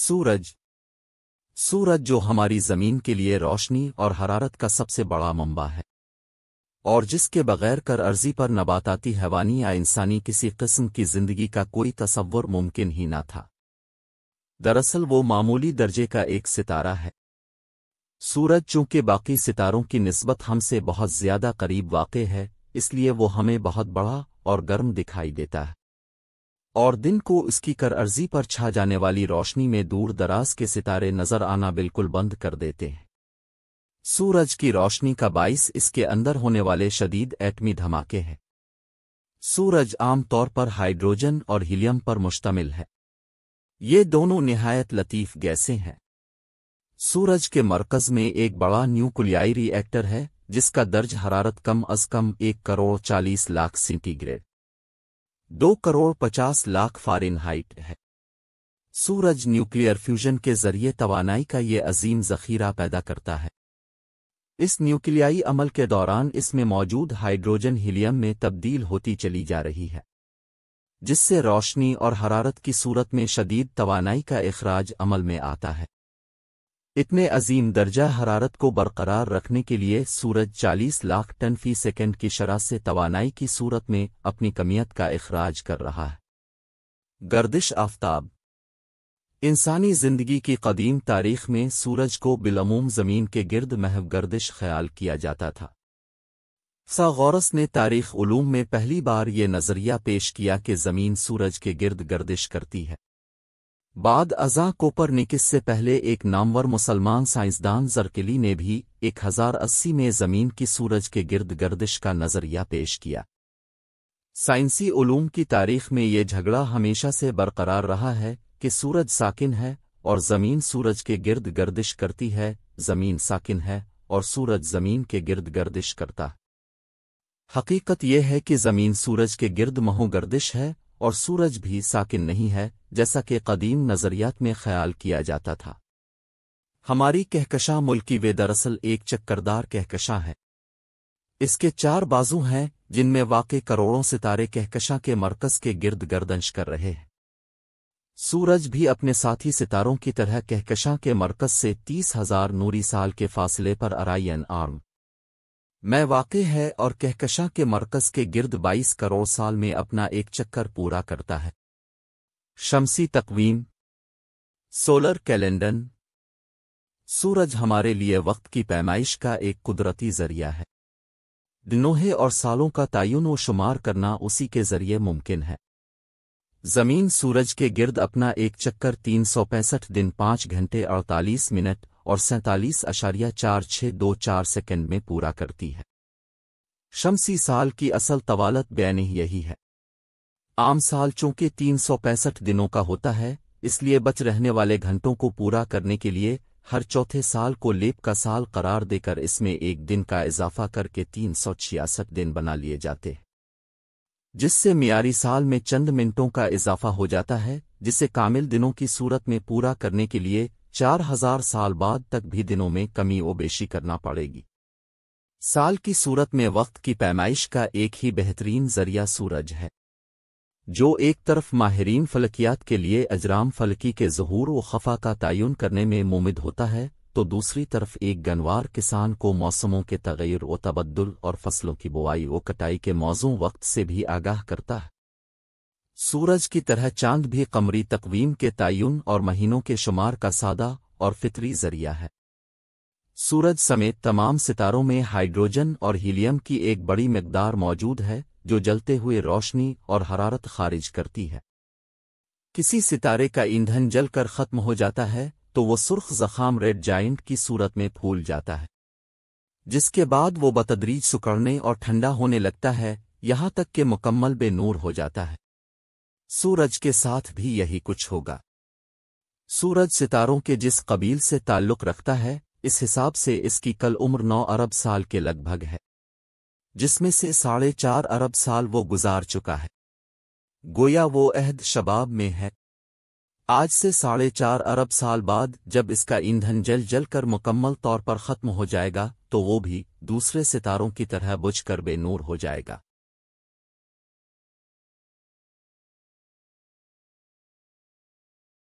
सूरज सूरज जो हमारी ज़मीन के लिए रोशनी और हरारत का सबसे बड़ा मंबा है और जिसके बगैर कर अर्जी पर नबाताती हैवानी या इंसानी किसी किस्म की जिंदगी का कोई तस्वर मुमकिन ही ना था दरअसल वो मामूली दर्जे का एक सितारा है सूरज चूंकि बाकी सितारों की नस्बत हमसे बहुत ज्यादा करीब वाक़ है इसलिए वो हमें बहुत बड़ा और गर्म दिखाई देता है और दिन को उसकी कर अर्जी पर छा जाने वाली रोशनी में दूर दराज के सितारे नजर आना बिल्कुल बंद कर देते हैं सूरज की रोशनी का बाइस इसके अंदर होने वाले शदीद एटमी धमाके हैं सूरज आमतौर पर हाइड्रोजन और हीलियम पर मुश्तमिल है ये दोनों नहायत लतीफ़ गैसें हैं सूरज के मरकज में एक बड़ा न्यूक्लियाई रिएक्टर है जिसका दर्ज हरारत कम अज कम एक करोड़ चालीस लाख सेंटीग्रेड दो करोड़ पचास लाख फारेनहाइट है सूरज न्यूक्लियर फ्यूजन के जरिए तवानाई का ये अजीम जखीरा पैदा करता है इस न्यूक्लियाई अमल के दौरान इसमें मौजूद हाइड्रोजन हीलियम में तब्दील होती चली जा रही है जिससे रोशनी और हरारत की सूरत में शदीद तोानाई का अखराज अमल में आता है इतने अजीम दर्जा हरारत को बरकरार रखने के लिए सूरज 40 लाख टन फी सेकेंड की शरह से तोानाई की सूरत में अपनी कमियत का अखराज कर रहा है गर्दिश आफ्ताब इंसानी जिंदगी की कदीम तारीख में सूरज को बिलमूम ज़मीन के गिरद महव गर्दिश ख्याल किया जाता था सागौरस ने तारीख उलूम में पहली बार ये नज़रिया पेश किया कि ज़मीन सूरज के गिरद गर्दिश करती है बाद अजा कोपर निकिस से पहले एक नामवर मुसलमान साइंसदान जरकिली ने भी 1080 में ज़मीन की सूरज के गिर्द गर्दिश का नज़रिया पेश किया साइंसी उलूम की तारीख में ये झगड़ा हमेशा से बरकरार रहा है कि सूरज साकिन है और ज़मीन सूरज के गिर्द गर्दिश करती है ज़मीन साकिन है और सूरज ज़मीन के गिर्द गर्दिश करता हकीकत यह है कि ज़मीन सूरज के गिर्द महोगर्दिश गर्दिश है और सूरज भी साकिन नहीं है जैसा कि कदीम नज़रियात में ख्याल किया जाता था हमारी कहकशां मुल्की वे दरअसल एक चक्करदार कहकशा है इसके चार बाजू हैं जिनमें वाक़ करोड़ों सितारे कहकशां के मरकज़ के गिर्द गर्दंश कर रहे हैं सूरज भी अपने साथी सितारों की तरह कहकशां के मरकज़ से तीस हजार नूरी साल के फासले पर अरायन आर्म मैं वाक़ है और कहकशा के मरकज़ के गिर्द 22 करोड़ साल में अपना एक चक्कर पूरा करता है शमसी तकवीम सोलर कैलेंडर सूरज हमारे लिए वक्त की पैमाइश का एक कुदरती जरिया है दिनोहे और सालों का तयन व शुमार करना उसी के जरिए मुमकिन है ज़मीन सूरज के गिर्द अपना एक चक्कर तीन दिन पांच घंटे अड़तालीस मिनट और सैंतालीस अशारिया चार छः दो चार सेकेंड में पूरा करती है शमसी साल की असल तवालत बैन यही है आम साल चूंकि तीन सौ पैंसठ दिनों का होता है इसलिए बच रहने वाले घंटों को पूरा करने के लिए हर चौथे साल को लेप का साल करार देकर इसमें एक दिन का इजाफा करके तीन सौ छियासठ दिन बना लिए जाते हैं जिससे मियारी साल में चंद मिनटों का इजाफा हो जाता है जिसे कामिल दिनों की सूरत में पूरा करने के लिए चार हजार साल बाद तक भी दिनों में कमी ओबेशी करना पड़ेगी साल की सूरत में वक्त की पैमाइश का एक ही बेहतरीन जरिया सूरज है जो एक तरफ माहरीन फलकियात के लिए अजराम फलकी के जहूर व खफा का तयन करने में मुमिद होता है तो दूसरी तरफ एक गनवार किसान को मौसमों के तगैर व तबद्दुल और फसलों की बुआई व कटाई के मौजों वक्त से भी आगाह करता है सूरज की तरह चांद भी कमरी तकवीम के तयन और महीनों के शुमार का सादा और फितरी जरिया है सूरज समेत तमाम सितारों में हाइड्रोजन और हीलियम की एक बड़ी मकदार मौजूद है जो जलते हुए रोशनी और हरारत खारिज करती है किसी सितारे का ईंधन जलकर खत्म हो जाता है तो वो सुर्ख जखाम रेड जाइंट की सूरत में फूल जाता है जिसके बाद वो बतदरीज सुकड़ने और ठंडा होने लगता है यहां तक कि मुकम्मल बेनूर हो जाता है सूरज के साथ भी यही कुछ होगा सूरज सितारों के जिस कबील से ताल्लुक़ रखता है इस हिसाब से इसकी कल उम्र नौ अरब साल के लगभग है जिसमें से साढ़े चार अरब साल वो गुजार चुका है गोया वो अहद शबाब में है आज से साढ़े चार अरब साल बाद जब इसका ईंधन जल जल कर मुकम्मल तौर पर ख़त्म हो जाएगा तो वो भी दूसरे सितारों की तरह बुझ कर बेनूर हो जाएगा